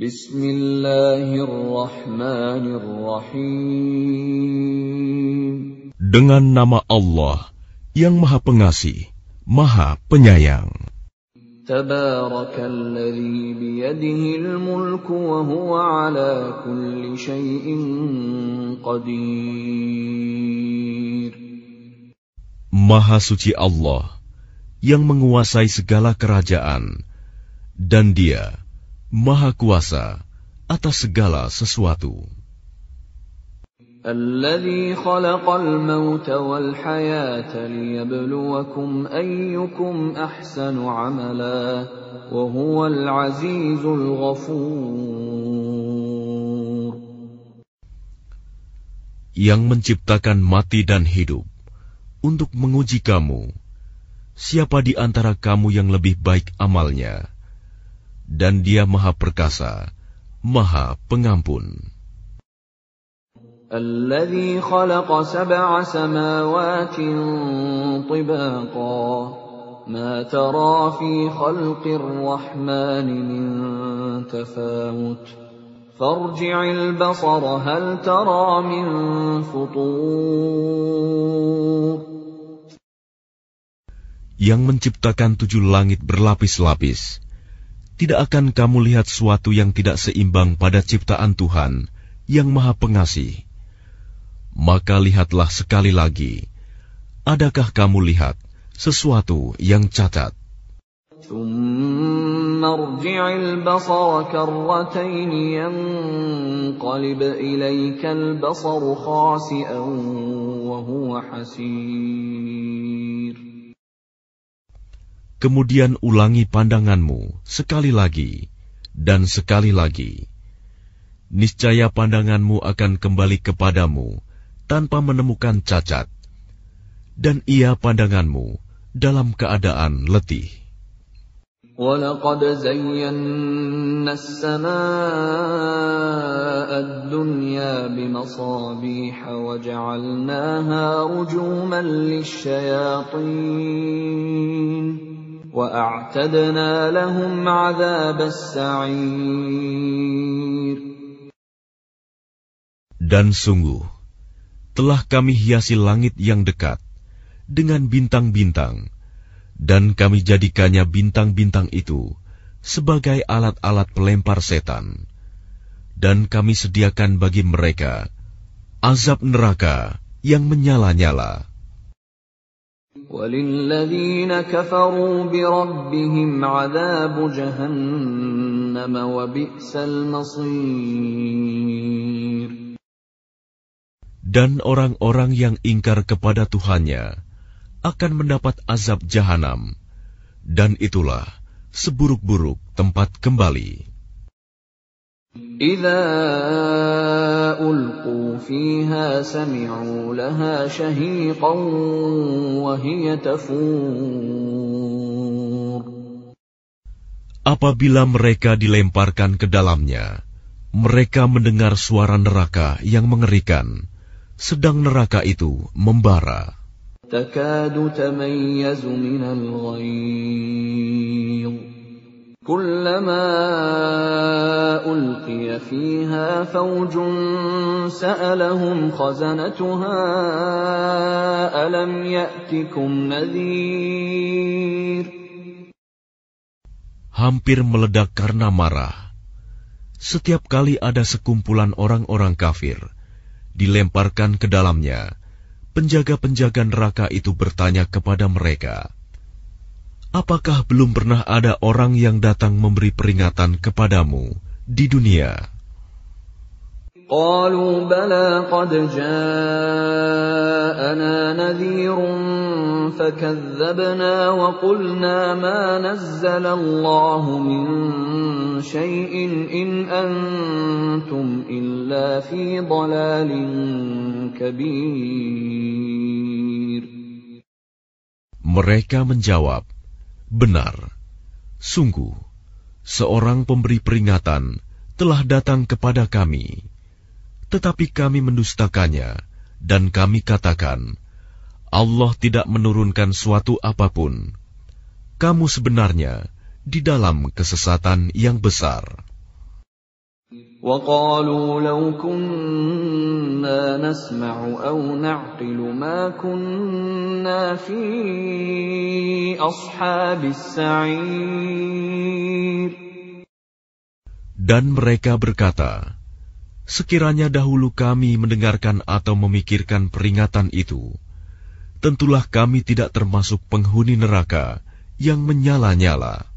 Bismillahirrahmanirrahim. Dengan nama Allah yang Maha Pengasih, Maha Penyayang. Tabarakalladzi biyadihil mulku wa huwa ala kulli syai'in qadir. Maha suci Allah yang menguasai segala kerajaan dan Dia Maha Kuasa atas segala sesuatu. Yang menciptakan mati dan hidup untuk menguji kamu siapa di antara kamu yang lebih baik amalnya dan Dia Maha Perkasa, Maha Pengampun. yang menciptakan tujuh langit berlapis-lapis, tidak akan kamu lihat suatu yang tidak seimbang pada ciptaan Tuhan yang Maha Pengasih. Maka lihatlah sekali lagi, adakah kamu lihat sesuatu yang cacat? Kemudian ulangi pandanganmu sekali lagi dan sekali lagi. Niscaya pandanganmu akan kembali kepadamu tanpa menemukan cacat, dan ia pandanganmu dalam keadaan letih. ولقد dan sungguh, telah kami hiasi langit yang dekat dengan bintang-bintang, dan kami jadikannya bintang-bintang itu sebagai alat-alat pelempar setan, dan kami sediakan bagi mereka azab neraka yang menyala-nyala. وللذين كفروا بربهم عذاب جهنم وبئس المصير Dan orang-orang yang ingkar kepada Tuhannya akan mendapat azab jahanam, dan itulah seburuk-buruk tempat kembali. Apabila mereka dilemparkan ke dalamnya, mereka mendengar suara neraka yang mengerikan, sedang neraka itu membara. كلما ألقي فيها فوج سألهم خزنتها ألم يأتكم Hampir meledak karena marah. Setiap kali ada sekumpulan orang-orang kafir, dilemparkan ke dalamnya, penjaga-penjaga neraka itu bertanya kepada mereka, Apakah belum pernah ada orang yang datang memberi peringatan kepadamu di dunia? Mereka menjawab, Benar, sungguh, seorang pemberi peringatan telah datang kepada kami, tetapi kami mendustakannya, dan kami katakan, Allah tidak menurunkan suatu apapun. Kamu sebenarnya di dalam kesesatan yang besar. وقالوا لو كنا نسمع أو نعقل ما كنا في أصحاب السعير Dan mereka berkata, Sekiranya dahulu kami mendengarkan atau memikirkan peringatan itu, tentulah kami tidak termasuk penghuni neraka yang menyala-nyala.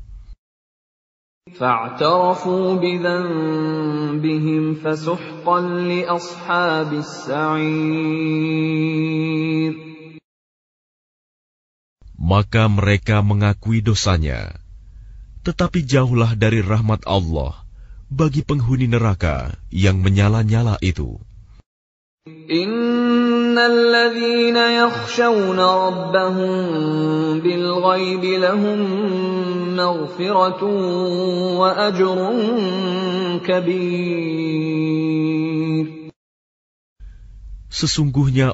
فاعترفوا بذنبهم فسحقا لأصحاب السعير Maka mereka mengakui dosanya, tetapi jauhlah dari rahmat Allah bagi penghuni neraka yang menyala-nyala itu. Sesungguhnya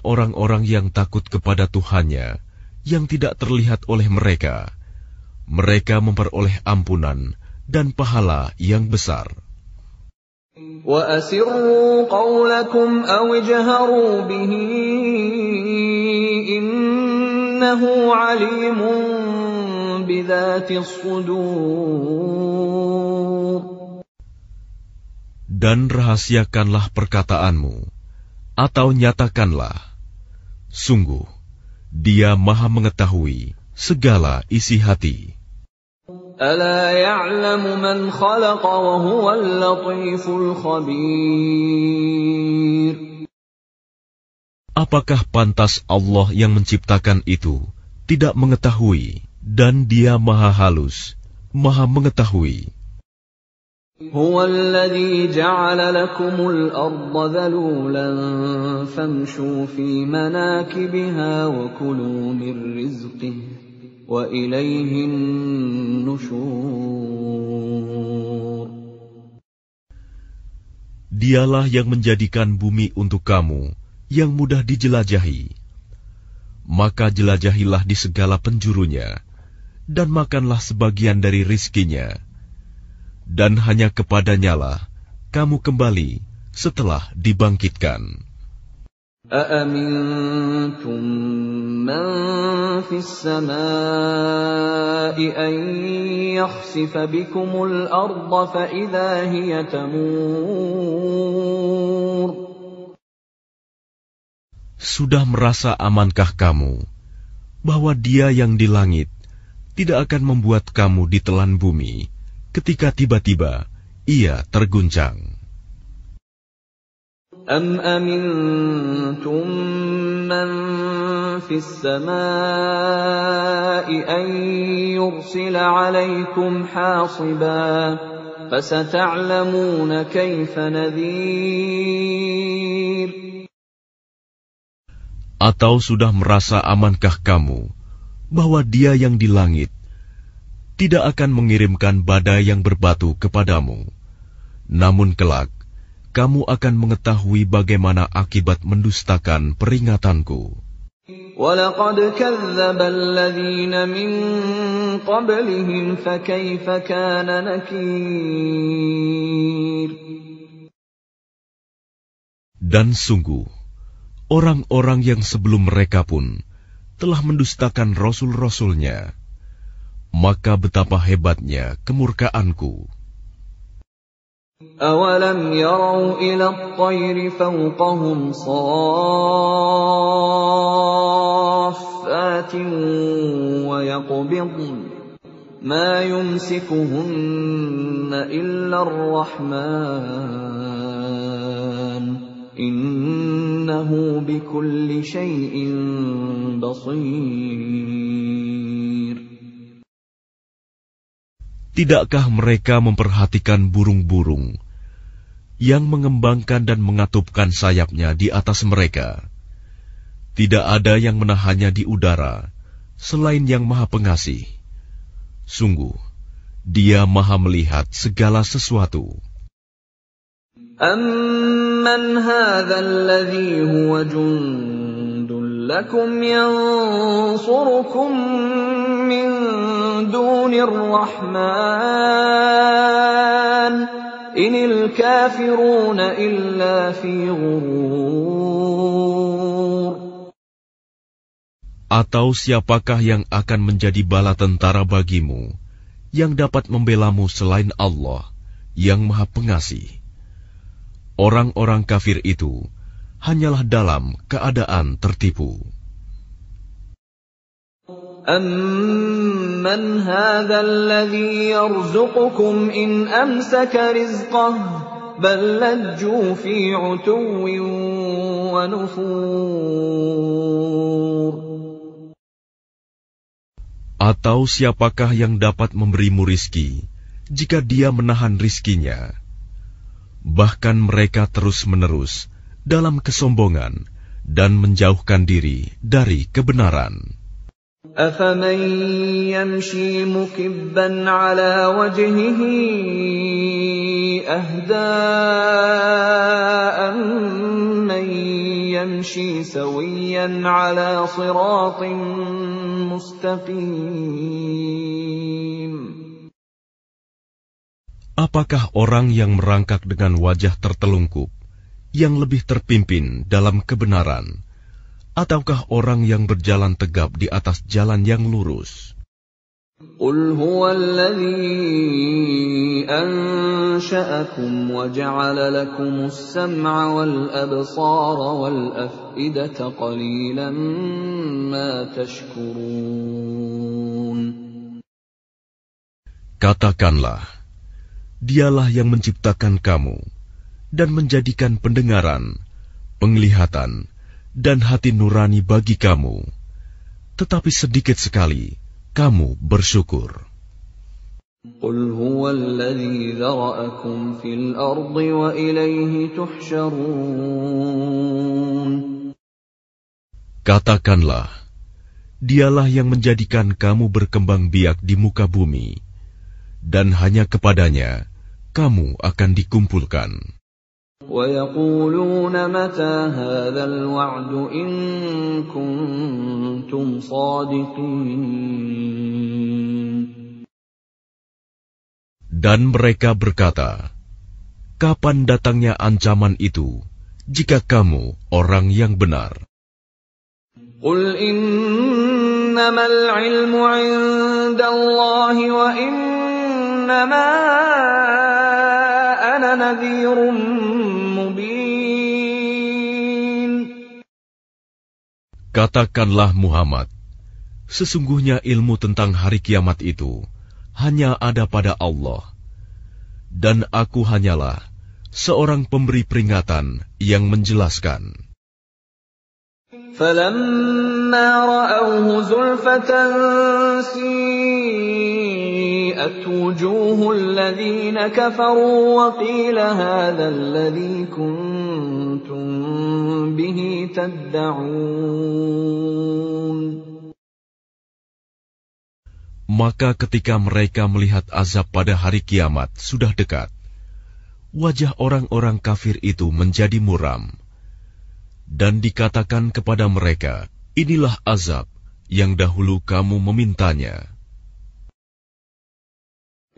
orang-orang yang takut kepada Tuhannya, yang tidak terlihat oleh mereka, mereka memperoleh ampunan dan pahala yang besar. قَوْلَكُمْ بِهِ إِنَّهُ عَلِيمٌ بِذَاتِ الصُّدُورِ Dan rahasiakanlah perkataanmu, atau nyatakanlah, sungguh, dia maha mengetahui segala isi hati. ألا يعلم من خلق وهو اللطيف الخبير Apakah pantas Allah yang menciptakan itu tidak mengetahui dan dia maha halus, maha mengetahui. هو الذي جعل لكم الأرض ذلولا فامشوا في مناكبها وكلوا من رزقه Dialah yang menjadikan bumi untuk kamu yang mudah dijelajahi. Maka jelajahilah di segala penjurunya, dan makanlah sebagian dari rizkinya. Dan hanya kepadanyalah kamu kembali setelah dibangkitkan. أأمنتم من في السماء أن يخسف بكم الأرض فإذا هي تمور Sudah merasa amankah kamu bahwa dia yang di langit tidak akan membuat kamu ditelan bumi ketika tiba-tiba ia terguncang? أَمْ أَمِنْتُمْ مَنْ فِي السَّمَاءِ أَنْ يُرْسِلَ عَلَيْكُمْ حَاصِبًا فَسَتَعْلَمُونَ كَيْفَ نَذِيرٌ Atau sudah merasa amankah kamu bahwa dia yang di langit tidak akan mengirimkan badai yang berbatu kepadamu. Namun kelak, kamu akan mengetahui bagaimana akibat mendustakan peringatanku. Dan sungguh, orang-orang yang sebelum mereka pun telah mendustakan rasul-rasulnya, maka betapa hebatnya kemurkaanku. أَوَلَمْ يَرَوْا إِلَى الطَّيْرِ فَوْقَهُمْ صَافَّاتٍ وَيَقْبِضْنَ مَا يُمْسِكُهُنَّ إِلَّا الرَّحْمَنُ إِنَّهُ بِكُلِّ شَيْءٍ بَصِيرٌ Tidakkah mereka memperhatikan burung-burung yang mengembangkan dan mengatupkan sayapnya di atas mereka? Tidak ada yang menahannya di udara selain Yang Maha Pengasih. Sungguh, Dia Maha Melihat segala sesuatu. أَمَّنْ هَذَا الَّذِي هُوَ لَكُمْ atau siapakah yang akan menjadi bala tentara bagimu yang dapat membelamu selain Allah yang maha pengasih? Orang-orang kafir itu hanyalah dalam keadaan tertipu. أَمَّنْ هَذَا الَّذِي يَرْزُقُكُمْ إِنْ أَمْسَكَ رِزْقَهُ بَلْ لَجُّوا فِي عُتُوٍّ وَنُفُورٍ Atau siapakah yang dapat memberimu rizki jika dia menahan rizkinya? Bahkan mereka terus-menerus dalam kesombongan dan menjauhkan diri dari kebenaran. أفمن يمشي مكبا على وجهه أهدى أمن يمشي سويا على صراط مستقيم Apakah orang yang merangkak dengan wajah tertelungkup, yang lebih terpimpin dalam kebenaran, ataukah orang yang berjalan tegap di atas jalan yang lurus? Katakanlah, dialah yang menciptakan kamu dan menjadikan pendengaran, penglihatan, dan hati nurani bagi kamu, tetapi sedikit sekali kamu bersyukur. Katakanlah, dialah yang menjadikan kamu berkembang biak di muka bumi, dan hanya kepadanya kamu akan dikumpulkan. ويقولون متى هذا الوعد إن كنتم صادقين Dan mereka berkata, Kapan datangnya ancaman itu, jika kamu orang yang benar? Qul al ilmu inda Allahi wa innama Katakanlah Muhammad, sesungguhnya ilmu tentang hari kiamat itu hanya ada pada Allah. Dan aku hanyalah seorang pemberi peringatan yang menjelaskan. فَلَمَّا رَأَوْهُ زُلْفَةً سيئت وجوه الذين كفروا وقيل هذا الذي كنتم به Maka ketika mereka melihat azab pada hari kiamat sudah dekat, wajah orang-orang kafir itu menjadi muram. Dan dikatakan kepada mereka, inilah azab yang dahulu kamu memintanya.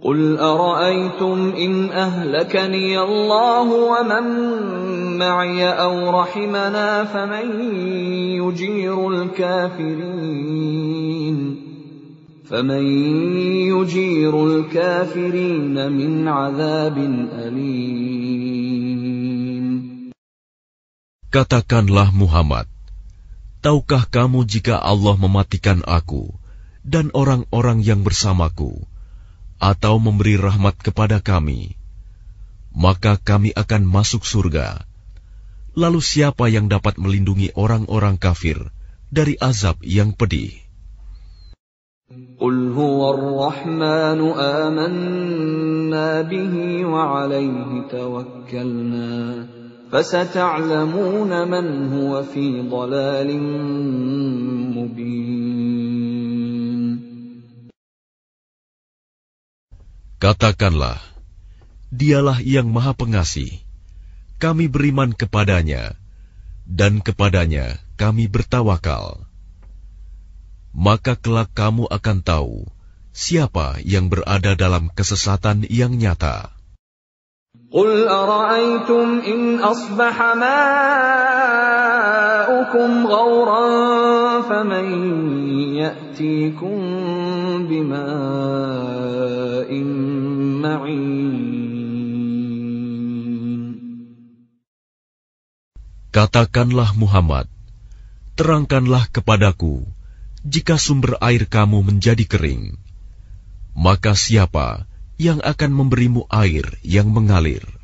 قل أرأيتم إن أهلكني الله ومن معي أو رحمنا فمن يجير الكافرين فمن يجير الكافرين من عذاب أليم Katakanlah Muhammad, tahukah kamu jika Allah mematikan aku dan orang-orang yang bersamaku, atau memberi rahmat kepada kami, maka kami akan masuk surga. Lalu siapa yang dapat melindungi orang-orang kafir dari azab yang pedih? قل هو الرحمن آمنا به وعليه توكلنا فستعلمون من هو في ضلال مبين Katakanlah, Dialah yang Maha Pengasih. Kami beriman kepadanya, dan kepadanya kami bertawakal. Maka kelak kamu akan tahu siapa yang berada dalam kesesatan yang nyata. قل أرأيتم إن أصبح ماؤكم غورا فمن يأتيكم بماء Katakanlah Muhammad, terangkanlah kepadaku jika sumber air kamu menjadi kering, maka siapa yang akan memberimu air yang mengalir?